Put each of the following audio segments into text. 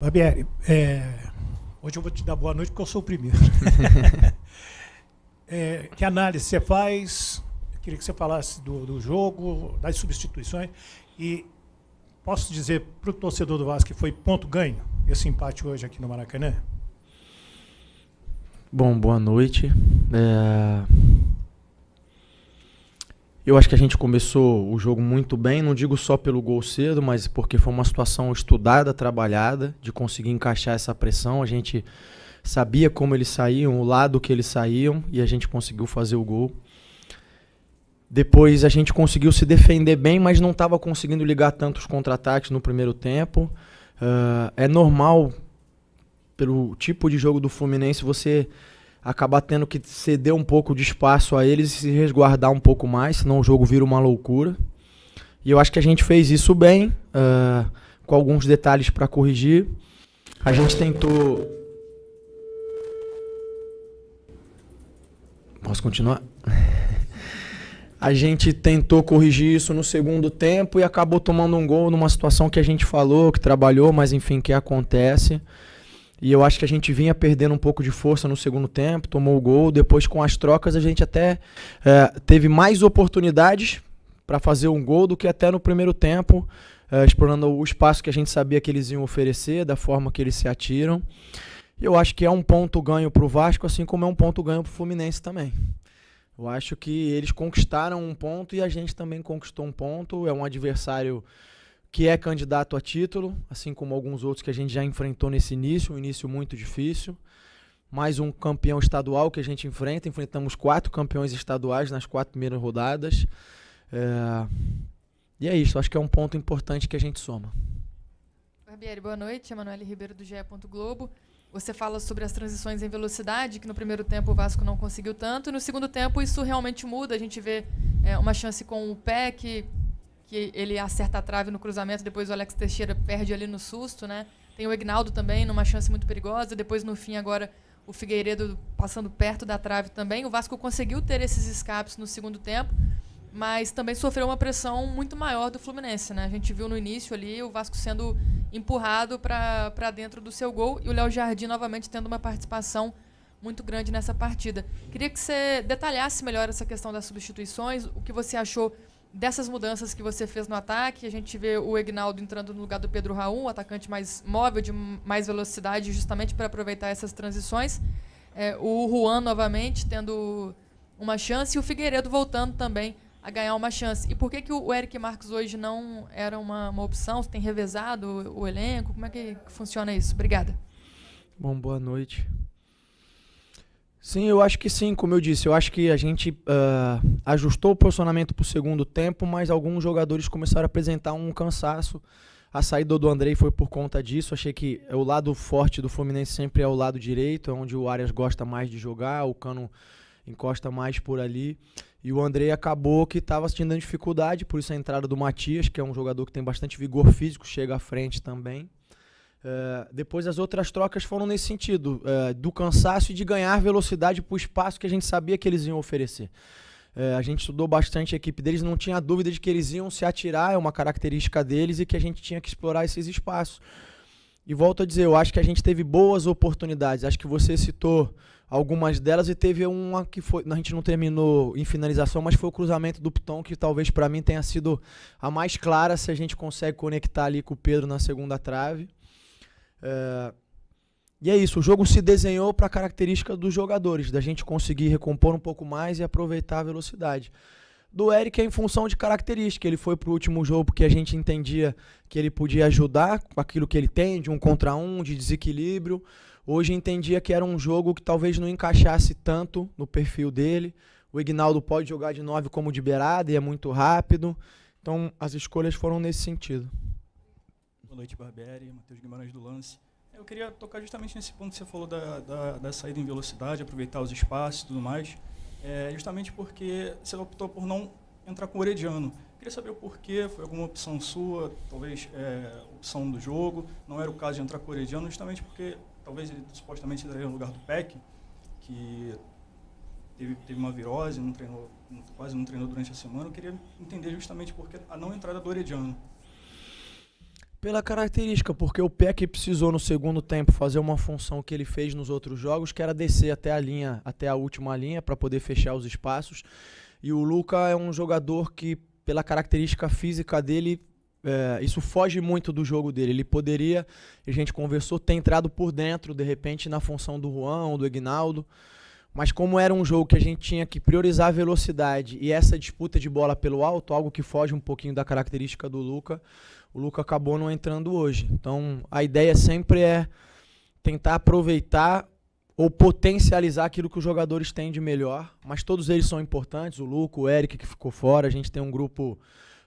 Barbieri, é, hoje eu vou te dar boa noite porque eu sou o primeiro. é, que análise você faz? Eu queria que você falasse do, do jogo, das substituições. E posso dizer para o torcedor do Vasco que foi ponto ganho esse empate hoje aqui no Maracanã? Bom, boa noite. É... Eu acho que a gente começou o jogo muito bem, não digo só pelo gol cedo, mas porque foi uma situação estudada, trabalhada, de conseguir encaixar essa pressão. A gente sabia como eles saíam, o lado que eles saíam, e a gente conseguiu fazer o gol. Depois a gente conseguiu se defender bem, mas não estava conseguindo ligar tantos contra-ataques no primeiro tempo. Uh, é normal, pelo tipo de jogo do Fluminense, você acabar tendo que ceder um pouco de espaço a eles e se resguardar um pouco mais, senão o jogo vira uma loucura. E eu acho que a gente fez isso bem, uh, com alguns detalhes para corrigir. A gente tentou. Posso continuar? a gente tentou corrigir isso no segundo tempo e acabou tomando um gol numa situação que a gente falou, que trabalhou, mas enfim, que acontece. E eu acho que a gente vinha perdendo um pouco de força no segundo tempo, tomou o gol. Depois, com as trocas, a gente até é, teve mais oportunidades para fazer um gol do que até no primeiro tempo, é, explorando o espaço que a gente sabia que eles iam oferecer, da forma que eles se atiram. E eu acho que é um ponto ganho para o Vasco, assim como é um ponto ganho para o Fluminense também. Eu acho que eles conquistaram um ponto e a gente também conquistou um ponto. É um adversário que é candidato a título, assim como alguns outros que a gente já enfrentou nesse início, um início muito difícil. Mais um campeão estadual que a gente enfrenta. Enfrentamos quatro campeões estaduais nas quatro primeiras rodadas. É... E é isso, acho que é um ponto importante que a gente soma. Barbieri, boa noite. Emanuele Ribeiro do GE. Globo. Você fala sobre as transições em velocidade, que no primeiro tempo o Vasco não conseguiu tanto, e no segundo tempo isso realmente muda. A gente vê é, uma chance com o PEC, que ele acerta a trave no cruzamento, depois o Alex Teixeira perde ali no susto, né? Tem o Ignaldo também, numa chance muito perigosa, depois no fim agora o Figueiredo passando perto da trave também. O Vasco conseguiu ter esses escapes no segundo tempo, mas também sofreu uma pressão muito maior do Fluminense, né? A gente viu no início ali o Vasco sendo empurrado para dentro do seu gol e o Léo Jardim novamente tendo uma participação muito grande nessa partida. Queria que você detalhasse melhor essa questão das substituições, o que você achou dessas mudanças que você fez no ataque, a gente vê o Egnaldo entrando no lugar do Pedro Raul, um atacante mais móvel, de mais velocidade, justamente para aproveitar essas transições. É, o Juan novamente tendo uma chance e o Figueiredo voltando também a ganhar uma chance. E por que, que o Eric Marcos hoje não era uma, uma opção? Você tem revezado o, o elenco? Como é que funciona isso? Obrigada. Bom, boa noite. Sim, eu acho que sim, como eu disse, eu acho que a gente uh, ajustou o posicionamento para o segundo tempo, mas alguns jogadores começaram a apresentar um cansaço. A saída do Andrei foi por conta disso. Achei que é o lado forte do Fluminense sempre é o lado direito, é onde o Arias gosta mais de jogar, o Cano encosta mais por ali. E o Andrei acabou que estava sentindo dificuldade, por isso a entrada do Matias, que é um jogador que tem bastante vigor físico, chega à frente também. Uh, depois as outras trocas foram nesse sentido, uh, do cansaço e de ganhar velocidade para o espaço que a gente sabia que eles iam oferecer. Uh, a gente estudou bastante a equipe deles, não tinha dúvida de que eles iam se atirar, é uma característica deles e que a gente tinha que explorar esses espaços. E volto a dizer, eu acho que a gente teve boas oportunidades, acho que você citou algumas delas e teve uma que foi, a gente não terminou em finalização, mas foi o cruzamento do Piton que talvez para mim tenha sido a mais clara se a gente consegue conectar ali com o Pedro na segunda trave. É... E é isso, o jogo se desenhou para a característica dos jogadores, da gente conseguir recompor um pouco mais e aproveitar a velocidade. Do Eric é em função de característica, ele foi para o último jogo porque a gente entendia que ele podia ajudar com aquilo que ele tem, de um contra um, de desequilíbrio. Hoje entendia que era um jogo que talvez não encaixasse tanto no perfil dele. O Ignaldo pode jogar de 9 como de beirada e é muito rápido. Então as escolhas foram nesse sentido. Boa noite, Barbieri. Matheus Guimarães do Lance. Eu queria tocar justamente nesse ponto que você falou da, da, da saída em velocidade, aproveitar os espaços e tudo mais. É, justamente porque você optou por não entrar com o Herediano. Queria saber o porquê, foi alguma opção sua, talvez é, opção do jogo, não era o caso de entrar com o Herediano, justamente porque talvez ele supostamente entraria no lugar do PEC, que teve, teve uma virose, não treinou, quase não treinou durante a semana. Eu queria entender justamente porque a não entrada do Herediano. Pela característica, porque o Peck precisou no segundo tempo fazer uma função que ele fez nos outros jogos, que era descer até a linha, até a última linha para poder fechar os espaços. E o Luca é um jogador que, pela característica física dele, é, isso foge muito do jogo dele. Ele poderia, a gente conversou, ter entrado por dentro, de repente, na função do Juan ou do Ignaldo. Mas como era um jogo que a gente tinha que priorizar a velocidade e essa disputa de bola pelo alto, algo que foge um pouquinho da característica do Luca, o Luca acabou não entrando hoje. Então a ideia sempre é tentar aproveitar ou potencializar aquilo que os jogadores têm de melhor, mas todos eles são importantes, o Luca, o Eric que ficou fora, a gente tem um grupo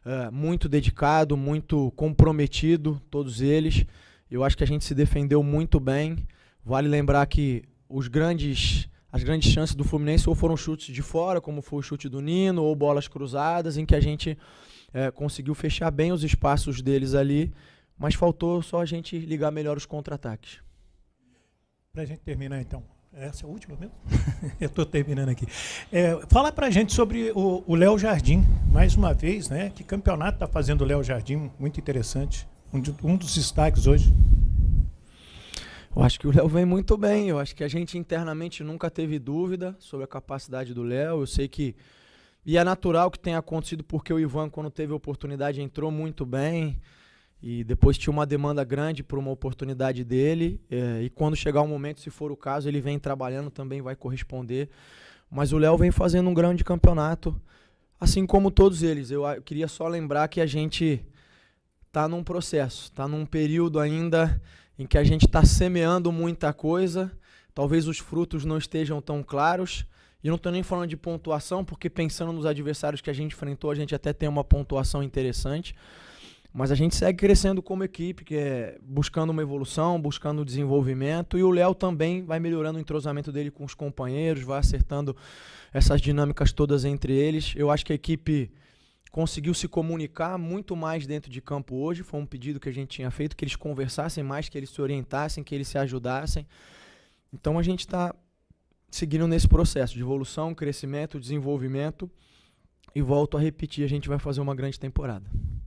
uh, muito dedicado, muito comprometido, todos eles. Eu acho que a gente se defendeu muito bem. Vale lembrar que os grandes as grandes chances do Fluminense ou foram chutes de fora, como foi o chute do Nino, ou bolas cruzadas, em que a gente é, conseguiu fechar bem os espaços deles ali, mas faltou só a gente ligar melhor os contra-ataques. Para a gente terminar, então, é essa é a última mesmo? Eu estou terminando aqui. É, fala para a gente sobre o Léo Jardim, mais uma vez, né? Que campeonato está fazendo o Léo Jardim? Muito interessante. Um, de, um dos destaques hoje. Eu acho que o Léo vem muito bem. Eu acho que a gente internamente nunca teve dúvida sobre a capacidade do Léo. Eu sei que. E é natural que tenha acontecido porque o Ivan, quando teve a oportunidade, entrou muito bem. E depois tinha uma demanda grande por uma oportunidade dele. É, e quando chegar o momento, se for o caso, ele vem trabalhando também, vai corresponder. Mas o Léo vem fazendo um grande campeonato, assim como todos eles. Eu, eu ah, queria só lembrar que a gente está num processo, está num período ainda em que a gente está semeando muita coisa, talvez os frutos não estejam tão claros. E não estou nem falando de pontuação, porque pensando nos adversários que a gente enfrentou, a gente até tem uma pontuação interessante. Mas a gente segue crescendo como equipe, que é buscando uma evolução, buscando desenvolvimento. E o Léo também vai melhorando o entrosamento dele com os companheiros, vai acertando essas dinâmicas todas entre eles. Eu acho que a equipe conseguiu se comunicar muito mais dentro de campo hoje. Foi um pedido que a gente tinha feito, que eles conversassem mais, que eles se orientassem, que eles se ajudassem. Então a gente está seguindo nesse processo de evolução, crescimento, desenvolvimento. E volto a repetir, a gente vai fazer uma grande temporada.